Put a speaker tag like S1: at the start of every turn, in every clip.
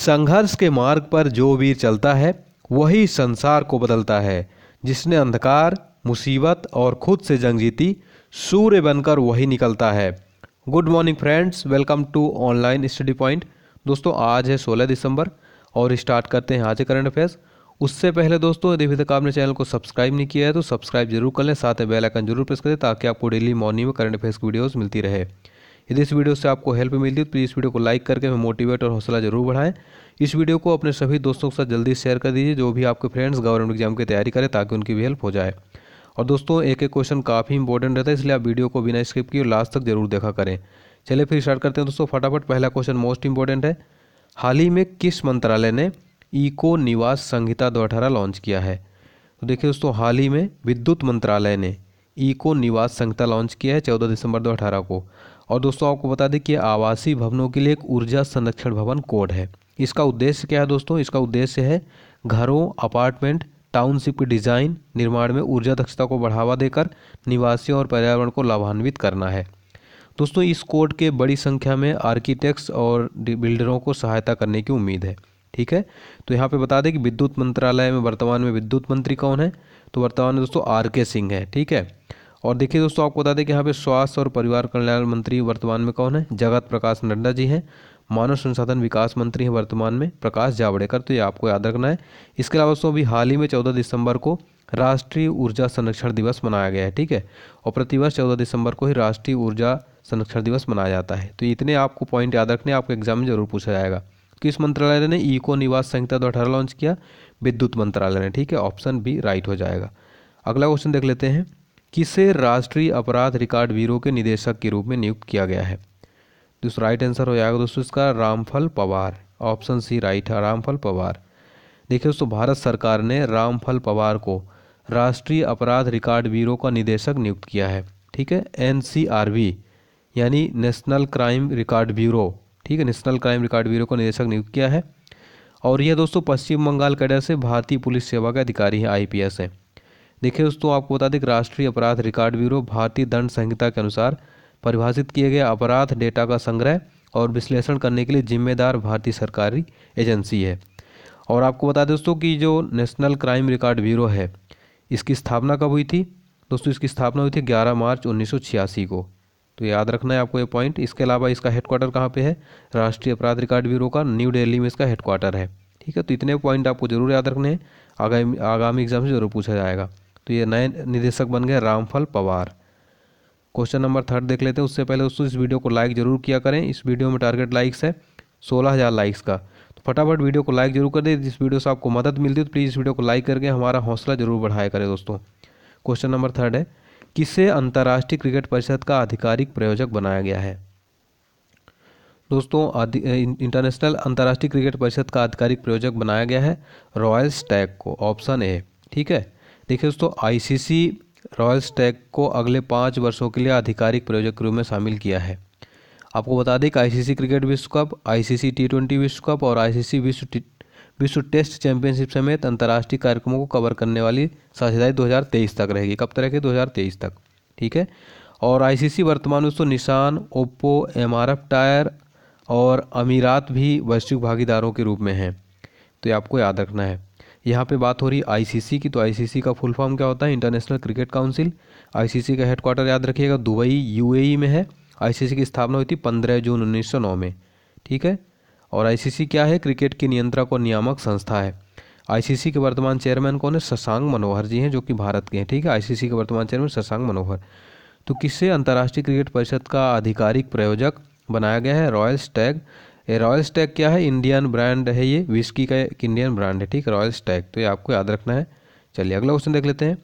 S1: संघर्ष के मार्ग पर जो वीर चलता है वही संसार को बदलता है जिसने अंधकार मुसीबत और खुद से जंग जीती सूर्य बनकर वही निकलता है good morning friends welcome to online study point दोस्तों आज है 16 दिसंबर और स्टार्ट करते हैं आज के करंट अफेयर्स उससे पहले दोस्तों यदि अभी तक आपने चैनल को सब्सक्राइब नहीं किया है तो सब्सक्राइब जरूर कर लें साथ में बेल आइकन जरूर प्रेस करें ताकि आपको डेली मॉर्निंग में करंट अफेयर्स की वीडियोज़ मिलती रहे यदि इस वीडियो से आपको हेल्प मिलती है तो प्लीज़ इस वीडियो को लाइक करके हमें मोटिवेट और हौसला जरूर बढ़ाएं इस वीडियो को अपने सभी दोस्तों के साथ जल्दी शेयर कर दीजिए जो भी आपके फ्रेंड्स गवर्नमेंट एग्जाम की तैयारी करें ताकि उनकी भी हेल्प हो जाए और दोस्तों एक एक क्वेश्चन काफ़ी इंपॉर्टेंट रहता है इसलिए आप वीडियो को बिना स्किप किए लास्ट तक जरूर देखा करें चलिए फिर स्टार्ट करते हैं दोस्तों फटाफट पहला क्वेश्चन मोस्ट इंपॉर्टेंट है हाल ही में किस मंत्रालय ने ईको निवास संहिता दो अठारह लॉन्च किया है तो देखिए दोस्तों हाल ही में विद्युत मंत्रालय ने ईको निवास संहिता लॉन्च किया है चौदह दिसंबर दो अठारह को और दोस्तों आपको बता दें कि आवासीय भवनों के लिए एक ऊर्जा संरक्षण भवन कोड है इसका उद्देश्य क्या है दोस्तों इसका उद्देश्य है घरों अपार्टमेंट टाउनशिप के डिज़ाइन निर्माण में ऊर्जा दक्षता को बढ़ावा देकर निवासियों और पर्यावरण को लाभान्वित करना है दोस्तों इस कोड के बड़ी संख्या में आर्किटेक्ट्स और बिल्डरों को सहायता करने की उम्मीद है ठीक है तो यहाँ पे बता दें कि विद्युत मंत्रालय में वर्तमान में विद्युत मंत्री कौन है तो वर्तमान में दोस्तों आर के सिंह है ठीक है और देखिए दोस्तों आपको बता दें कि यहाँ पे स्वास्थ्य और परिवार कल्याण मंत्री वर्तमान में कौन है जगत प्रकाश नड्डा जी हैं मानव संसाधन विकास मंत्री हैं वर्तमान में प्रकाश जावड़ेकर तो ये आपको याद रखना है इसके अलावा दोस्तों अभी हाल ही में चौदह दिसंबर को राष्ट्रीय ऊर्जा संरक्षण दिवस मनाया गया है ठीक है और प्रतिवर्ष चौदह दिसंबर को ही राष्ट्रीय ऊर्जा संरक्षण दिवस मनाया जाता है तो इतने आपको पॉइंट याद रखने आपको एग्जाम में जरूर पूछा जाएगा किस मंत्रालय ने इको निवास संहिता दो लॉन्च किया विद्युत मंत्रालय ने ठीक है ऑप्शन बी राइट हो जाएगा अगला क्वेश्चन देख लेते हैं किसे राष्ट्रीय अपराध रिकॉर्ड ब्यूरो के निदेशक के रूप में नियुक्त किया गया है दूसरा राइट आंसर हो जाएगा दोस्तों इसका Ramphal Pawar option C right है रामफल पवार देखिए दोस्तों भारत सरकार ने रामफल पवार को राष्ट्रीय अपराध रिकॉर्ड ब्यूरो का निदेशक नियुक्त किया है ठीक है एन यानी नेशनल क्राइम रिकॉर्ड ब्यूरो ठीक है नेशनल क्राइम रिकॉर्ड ब्यूरो का निदेशक नियुक्त किया है और यह दोस्तों पश्चिम बंगाल कैडर से भारतीय पुलिस सेवा के अधिकारी है आईपीएस है देखिए दोस्तों आपको बता दें कि राष्ट्रीय अपराध रिकॉर्ड ब्यूरो भारतीय दंड संहिता के अनुसार परिभाषित किए गए अपराध डेटा का संग्रह और विश्लेषण करने के लिए जिम्मेदार भारतीय सरकारी एजेंसी है और आपको बता दें दोस्तों कि जो नेशनल क्राइम रिकॉर्ड ब्यूरो है इसकी स्थापना कब हुई थी दोस्तों इसकी स्थापना हुई थी 11 मार्च उन्नीस को तो याद रखना है आपको ये पॉइंट इसके अलावा इसका हेडक्वार्टर कहाँ पे है राष्ट्रीय अपराध रिकॉर्ड ब्यूरो का न्यू दिल्ली में इसका हेडक्वार्टर है ठीक है तो इतने पॉइंट आपको जरूर याद रखने हैं आगामी आगामी एग्जाम से जरूर पूछा जाएगा तो ये नए निदेशक बन गए Ramphal Pawar question number third देख लेते हैं उससे पहले दोस्तों इस वीडियो को लाइक जरूर किया करें इस वीडियो में टारगेट लाइक्स है सोलह हज़ार लाइक्स का तो फटाफट वीडियो को लाइक जरूर कर दें जिस वीडियो से आपको मदद मिलती है तो प्लीज़ इस वीडियो को लाइक करके हमारा हौसला जरूर बढ़ाया करें दोस्तों क्वेश्चन नंबर थर्ड है किसे अंतर्राष्ट्रीय क्रिकेट परिषद का आधिकारिक प्रयोजक बनाया गया है दोस्तों इंटरनेशनल अंतर्राष्ट्रीय क्रिकेट परिषद का आधिकारिक प्रयोजक बनाया गया है रॉयल स्टैग को ऑप्शन ए ठीक है देखिए दोस्तों आईसीसी रॉयल स्टैग को अगले पाँच वर्षों के लिए आधिकारिक प्रयोजक के रूप में शामिल किया है आपको बता दें कि आईसीसी क्रिकेट विश्व कप आईसीसी टी ट्वेंटी विश्व कप और आईसीसी विश्व विश्व टेस्ट चैंपियनशिप समेत अंतर्राष्ट्रीय कार्यक्रमों को कवर करने वाली साझेदारी 2023 तक रहेगी कब तक रहेगी 2023 तक ठीक है और आईसीसी वर्तमान में तो निशान ओप्पो एम टायर और अमीरात भी वैश्विक भागीदारों के रूप में हैं तो ये आपको याद रखना है यहाँ पे बात हो रही आईसीसी की तो आईसीसी का फुल फॉर्म क्या होता है इंटरनेशनल क्रिकेट काउंसिल आईसीसी का हेडक्वार्टर याद रखिएगा दुबई यूएई e में है आईसीसी की स्थापना हुई थी पंद्रह जून उन्नीस में ठीक है और आईसीसी क्या है क्रिकेट की नियंत्रक और नियामक संस्था है आईसीसी के वर्तमान चेयरमैन कौन है शशांक मनोहर जी हैं जो कि भारत के हैं ठीक है आईसीसी के वर्तमान चेयरमैन शशांक मनोहर तो किससे अंतर्राष्ट्रीय क्रिकेट परिषद का आधिकारिक प्रयोजक बनाया गया है रॉयल स्टैग ये रॉयल स्टैग क्या है इंडियन ब्रांड है ये विस्की का एक इंडियन ब्रांड है ठीक है रॉयल स्टैग तो ये आपको याद रखना है चलिए अगला क्वेश्चन देख लेते हैं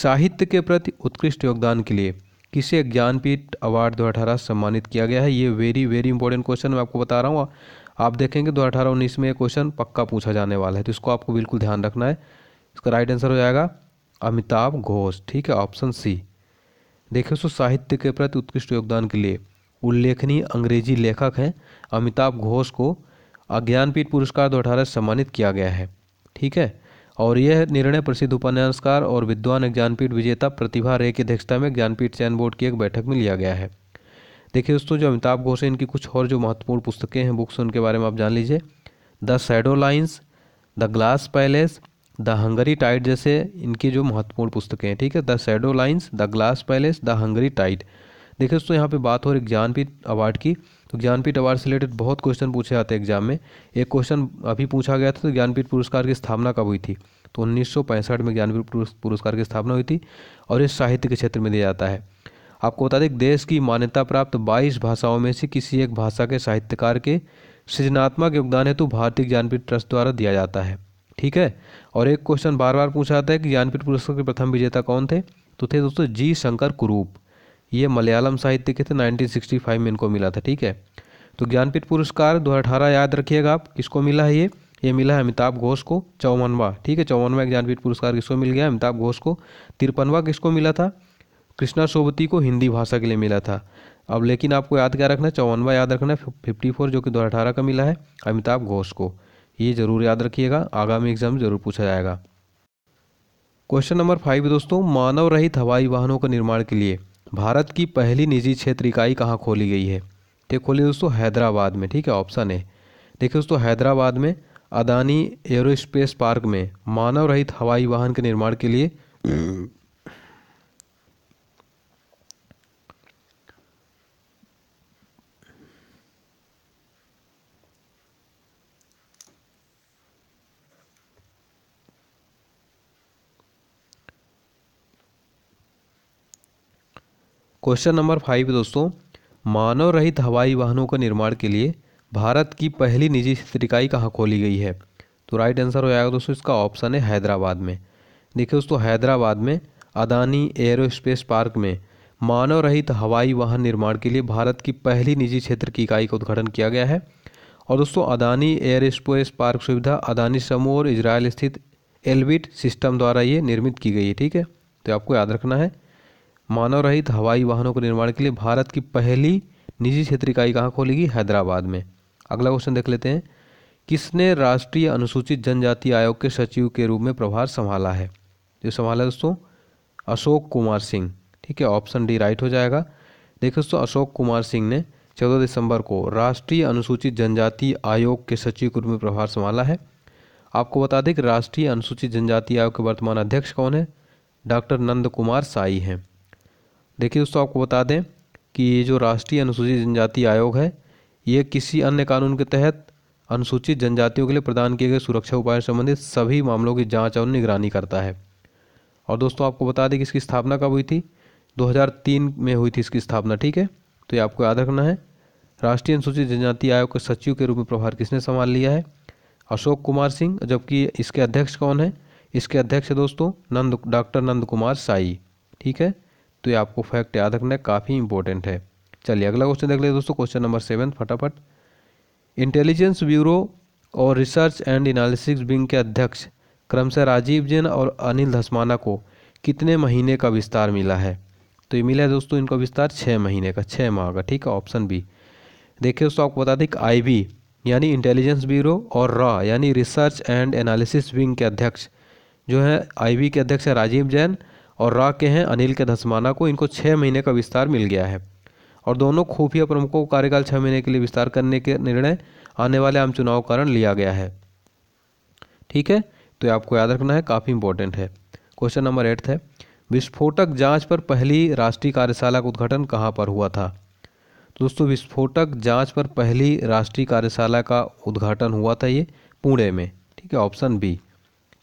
S1: साहित्य के प्रति उत्कृष्ट योगदान के लिए किसे ज्ञानपीठ अवार्ड दो सम्मानित किया गया है ये वेरी वेरी इंपॉर्टेंट क्वेश्चन मैं आपको बता रहा हूँ आप देखेंगे दो हज़ार उन्नीस में ये क्वेश्चन पक्का पूछा जाने वाला है तो इसको आपको बिल्कुल ध्यान रखना है इसका राइट आंसर हो जाएगा अमिताभ घोष ठीक है ऑप्शन सी देखिए सो साहित्य के प्रति उत्कृष्ट योगदान के लिए उल्लेखनीय अंग्रेजी लेखक हैं अमिताभ घोष को अज्ञानपीठ पुरस्कार दो अठारह सम्मानित किया गया है ठीक है और यह निर्णय प्रसिद्ध उपन्यासकार और विद्वान ज्ञानपीठ विजेता प्रतिभा रे की अध्यक्षता में ज्ञानपीठ चयन बोर्ड की एक बैठक में लिया गया है देखिए दोस्तों जो अमिताभ घोष है इनकी कुछ और जो महत्वपूर्ण पुस्तकें हैं बुक्स उनके बारे में आप जान लीजिए the shadow lines the glass palace the hungry tide जैसे इनकी जो महत्वपूर्ण पुस्तकें हैं ठीक है the shadow lines the glass palace the hungry tide देखिए दोस्तों यहाँ पे बात हो रही ज्ञानपीठ अवार्ड की तो ज्ञानपीठ अवार्ड से रिलेटेड बहुत क्वेश्चन पूछे जाते हैं एग्जाम में एक क्वेश्चन अभी पूछा गया था तो ज्ञानपीठ पुरस्कार की स्थापना कब हुई थी तो उन्नीस में ज्ञानपीठ पुरस्कार की स्थापना हुई थी और इस साहित्य के क्षेत्र में दिया जाता है आपको बता दें देश की मान्यता प्राप्त 22 भाषाओं में से किसी एक भाषा के साहित्यकार के सृजनात्मक योगदान हेतु भारतीय ज्ञानपीठ ट्रस्ट द्वारा दिया जाता है ठीक है और एक क्वेश्चन बार बार पूछा जाता है कि ज्ञानपीठ पुरस्कार के प्रथम विजेता कौन थे तो थे दोस्तों जी शंकर कुरूप ये मलयालम साहित्य के थे 1965 में इनको मिला था ठीक है तो ज्ञानपीठ पुरस्कार दो याद रखिएगा आप किसको मिला है ये ये मिला है अमिताभ घोष को चौवनवा ठीक है चौवनवा ज्ञानपीठ पुरस्कार किसको मिल गया अमिताभ घोष को तिरपनवा किसको मिला था कृष्णा सोबती को हिंदी भाषा के लिए मिला था अब लेकिन आपको याद क्या रखना है चौवनवा याद रखना है फिफ्टी फोर जो कि दो अठारह का मिला है अमिताभ घोष को ये ज़रूर याद रखिएगा आगामी एग्जाम जरूर पूछा जाएगा क्वेश्चन नंबर फाइव दोस्तों मानव रहित हवाई वाहनों का निर्माण के लिए भारत की पहली निजी क्षेत्र इकाई कहाँ खोली गई है ये खोली दोस्तों हैदराबाद में ठीक है ऑप्शन है देखिए दोस्तों हैदराबाद में अदानी एरोस्पेस पार्क में मानव रहित हवाई वाहन के निर्माण के लिए क्वेश्चन नंबर फाइव दोस्तों मानव रहित हवाई वाहनों का निर्माण के लिए भारत की पहली निजी क्षेत्र इकाई कहाँ खोली गई है तो राइट आंसर हो जाएगा दोस्तों इसका ऑप्शन है हैदराबाद में देखिए दोस्तों हैदराबाद में अदानी एरोस्पेस पार्क में मानव रहित हवाई वाहन निर्माण के लिए भारत की पहली निजी क्षेत्र की इकाई का उद्घाटन किया गया है और दोस्तों अदानी एयरस्पेस पार्क सुविधा अदानी समूह और इसराइल स्थित एलबिट सिस्टम द्वारा ये निर्मित की गई है ठीक है तो आपको याद रखना है मानव रहित हवाई वाहनों के निर्माण के लिए भारत की पहली निजी क्षेत्र इकाई कहाँ खोलेगी हैदराबाद में अगला क्वेश्चन देख लेते हैं किसने राष्ट्रीय अनुसूचित जनजाति आयोग के सचिव के रूप में प्रभार संभाला है जो संभाला दोस्तों अशोक कुमार सिंह ठीक है ऑप्शन डी राइट हो जाएगा देखिए दोस्तों अशोक कुमार सिंह ने चौदह दिसंबर को राष्ट्रीय अनुसूचित जनजाति आयोग के सचिव के रूप में प्रभार संभाला है आपको बता दें कि राष्ट्रीय अनुसूचित जनजाति आयोग के वर्तमान अध्यक्ष कौन है डॉक्टर नंद कुमार साई हैं देखिए दोस्तों आपको बता दें कि ये जो राष्ट्रीय अनुसूचित जनजाति आयोग है ये किसी अन्य कानून के तहत अनुसूचित जनजातियों के लिए प्रदान किए गए सुरक्षा उपाय संबंधित सभी मामलों की जांच और निगरानी करता है और दोस्तों आपको बता दें कि इसकी स्थापना कब हुई थी 2003 में हुई थी इसकी स्थापना ठीक है तो ये आपको याद रखना है राष्ट्रीय अनुसूचित जनजाति आयोग के सचिव के रूप में प्रभार किसने संभाल लिया है अशोक कुमार सिंह जबकि इसके अध्यक्ष कौन है इसके अध्यक्ष है दोस्तों नंद डॉक्टर नंद कुमार साई ठीक है तो ये आपको फैक्ट याद रखना काफ़ी इंपॉर्टेंट है चलिए अगला क्वेश्चन देख लेते दोस्तों क्वेश्चन नंबर सेवन फटाफट इंटेलिजेंस ब्यूरो और रिसर्च एंड एनालिसिस विंग के अध्यक्ष क्रमशः राजीव जैन और अनिल धस्माना को कितने महीने का विस्तार मिला है तो ये मिला है दोस्तों इनका विस्तार छः महीने का छः माह का ठीक है ऑप्शन बी देखिए दोस्तों आपको बता दें कि आई यानी इंटेलिजेंस ब्यूरो और रॉ यानी रिसर्च एंड एनालिसिस विंग के अध्यक्ष जो है आई के अध्यक्ष है राजीव जैन और रा के हैं अनिल के धस्माना को इनको छः महीने का विस्तार मिल गया है और दोनों खुफिया प्रमुखों को कार्यकाल छः महीने के लिए विस्तार करने के निर्णय आने वाले आम चुनाव कारण लिया गया है ठीक है तो ये आपको याद रखना है काफ़ी इंपॉर्टेंट है क्वेश्चन नंबर एट है विस्फोटक जांच पर पहली राष्ट्रीय कार्यशाला का उद्घाटन कहाँ पर हुआ था तो दोस्तों विस्फोटक जांच पर पहली राष्ट्रीय कार्यशाला का उद्घाटन हुआ था ये पुणे में ठीक है ऑप्शन बी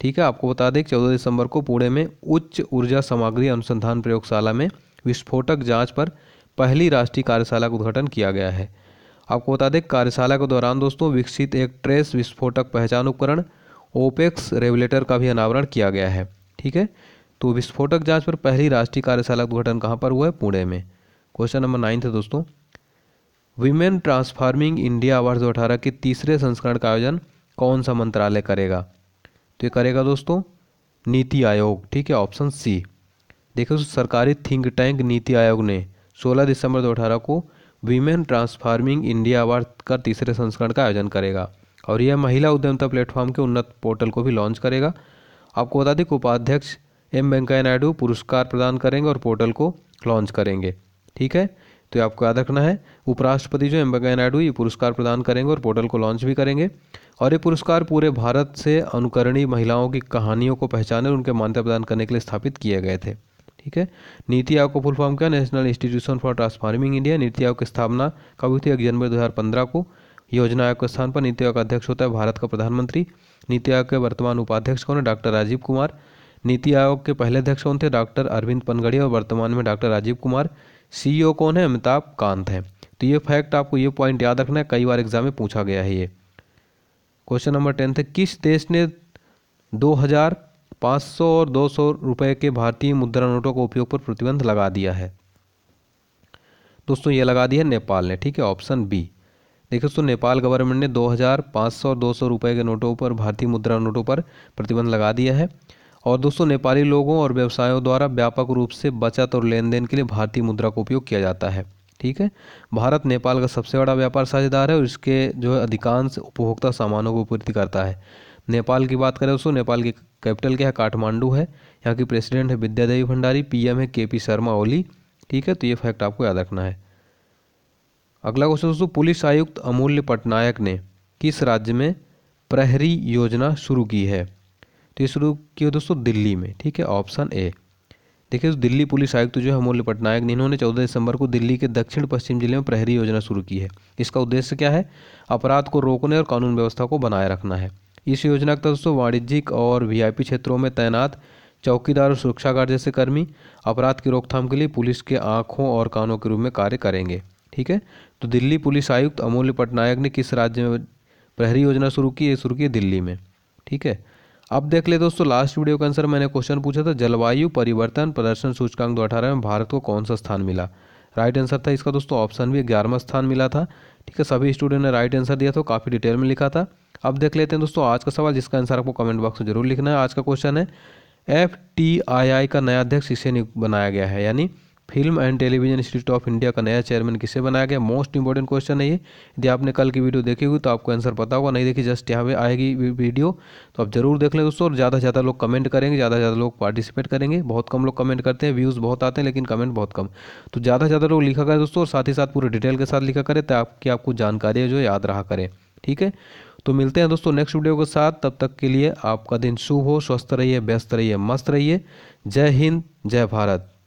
S1: ठीक है आपको बता दें चौदह दिसंबर को पुणे में उच्च ऊर्जा सामग्री अनुसंधान प्रयोगशाला में विस्फोटक जांच पर पहली राष्ट्रीय कार्यशाला का उद्घाटन किया गया है आपको बता दें कार्यशाला के दौरान दोस्तों विकसित एक ट्रेस विस्फोटक पहचान उपकरण ओपेक्स रेगुलेटर का भी अनावरण किया गया है ठीक है तो विस्फोटक जांच पर पहली राष्ट्रीय कार्यशाला का उद्घाटन कहाँ पर हुआ है पुणे में क्वेश्चन नंबर नाइन्थ है दोस्तों विमेन ट्रांसफार्मिंग इंडिया अवार्ड दो अठारह के तीसरे संस्करण का आयोजन कौन सा मंत्रालय करेगा तो ये करेगा दोस्तों नीति आयोग ठीक है ऑप्शन सी देखो सरकारी थिंक टैंक नीति आयोग ने 16 दिसंबर 2018 को वीमेन ट्रांसफार्मिंग इंडिया अवार्ड का तीसरे संस्करण का आयोजन करेगा और यह महिला उद्यमता प्लेटफॉर्म के उन्नत पोर्टल को भी लॉन्च करेगा आपको बता दें कि उपाध्यक्ष एम वेंकैया नायडू पुरस्कार प्रदान करेंगे और पोर्टल को लॉन्च करेंगे ठीक है तो ये आपको याद रखना है उपराष्ट्रपति जो एम वेंकैया नायडू ये पुरस्कार प्रदान करेंगे और पोर्टल को लॉन्च भी करेंगे और ये पुरस्कार पूरे भारत से अनुकरणीय महिलाओं की कहानियों को पहचाने और उनके मान्यता प्रदान करने के लिए स्थापित किए गए थे ठीक है नीति आयोग का फुल फॉर्म क्या national institution for transforming India NITI Aayog की स्थापना कब हुई थी एक जनवरी पंद्रह को योजना आयोग के स्थान पर नीति आयोग का अध्यक्ष होता है भारत का प्रधानमंत्री नीति आयोग के वर्तमान उपाध्यक्ष कौन है डॉक्टर राजीव कुमार नीति आयोग के पहले अध्यक्ष कौन थे डॉक्टर अरविंद पनगड़िया और वर्तमान में doctor Rajiv Kumar CEO e कौन है अमिताभ कांत है तो ये फैक्ट आपको ये पॉइंट याद रखना है कई बार एग्जाम में पूछा गया है ये क्वेश्चन नंबर टेंथ है किस देश ने दो हज़ार सौ और दो सौ के भारतीय मुद्रा नोटों के उपयोग पर प्रतिबंध लगा दिया है दोस्तों ये लगा दिया है नेपाल ने ठीक है ऑप्शन बी देखिए दोस्तों नेपाल गवर्नमेंट ने 2500 और 200 रुपए के नोटों पर भारतीय मुद्रा नोटों पर प्रतिबंध लगा दिया है और दोस्तों नेपाली लोगों और व्यवसायों द्वारा व्यापक रूप से बचत और लेन देन के लिए भारतीय मुद्रा का उपयोग किया जाता है ठीक है भारत नेपाल का सबसे बड़ा व्यापार साझेदार है और इसके जो है अधिकांश उपभोक्ता सामानों को पूर्ति करता है नेपाल की बात करें दोस्तों नेपाल की कैपिटल क्या है काठमांडू है यहाँ की प्रेसिडेंट है विद्यादेवी भंडारी पीएम है पी शर्मा ओली ठीक है तो ये फैक्ट आपको याद रखना है अगला क्वेश्चन दोस्तों पुलिस आयुक्त अमूल्य पटनायक ने किस राज्य में प्रहरी योजना शुरू की है तो ये शुरू किया दोस्तों दिल्ली में ठीक है ऑप्शन ए देखिए दिल्ली पुलिस आयुक्त जो है अमूल्य पटनायक ने इन्होंने चौदह दिसंबर को दिल्ली के दक्षिण पश्चिम जिले में प्रहरी योजना शुरू की है इसका उद्देश्य क्या है अपराध को रोकने और कानून व्यवस्था को बनाए रखना है इस योजना के तहत दोस्तों वाणिज्यिक और वीआईपी क्षेत्रों में तैनात चौकीदार और सुरक्षा गार्ड जैसे कर्मी अपराध की रोकथाम के लिए पुलिस के आँखों और कानों के रूप में कार्य करेंगे ठीक है तो दिल्ली पुलिस आयुक्त अमूल्य पटनायक ने किस राज्य में प्रहरी योजना शुरू की है शुरू की दिल्ली में ठीक है अब देख ले दोस्तों लास्ट वीडियो का आंसर मैंने क्वेश्चन पूछा था जलवायु परिवर्तन प्रदर्शन सूचकांक दो अठारह में भारत को कौन सा स्थान मिला राइट आंसर था इसका दोस्तों ऑप्शन भी ग्यारहवा स्थान मिला था ठीक है सभी स्टूडेंट ने राइट आंसर दिया था काफ़ी डिटेल में लिखा था अब देख लेते हैं दोस्तों आज का सवाल जिसका आंसर आपको कमेंट बॉक्स में जरूर लिखना है आज का क्वेश्चन है एफ टी आई आई का नया अध्यक्ष इसे बनाया गया है यानी film and television institute of India का नया चेयरमैन किसे बनाया गया मोस्ट इंपॉर्टेंट क्वेश्चन है ये यदि आपने कल की वीडियो देखी हुई तो आपको आंसर पता होगा नहीं देखी जस्ट यहाँ पे आएगी वीडियो तो आप जरूर देख लें दोस्तों और ज़्यादा से ज़्यादा लोग कमेंट करेंगे ज़्यादा से ज़्यादा लोग पार्टिसिपेट करेंगे बहुत कम लोग कमेंट करते हैं व्यूज़ बहुत आते हैं लेकिन कमेंट बहुत कम तो ज़्यादा से ज़्यादा लोग लिखा करें दोस्तों और साथ ही साथ पूरे डिटेल के साथ लिखा करें ताकि आपको जानकारी जो याद रहा करें ठीक है तो मिलते हैं दोस्तों नेक्स्ट वीडियो के साथ तब तक के लिए आपका दिन शुभ हो स्वस्थ रहिए व्यस्त रहिए मस्त रहिए जय हिंद जय भारत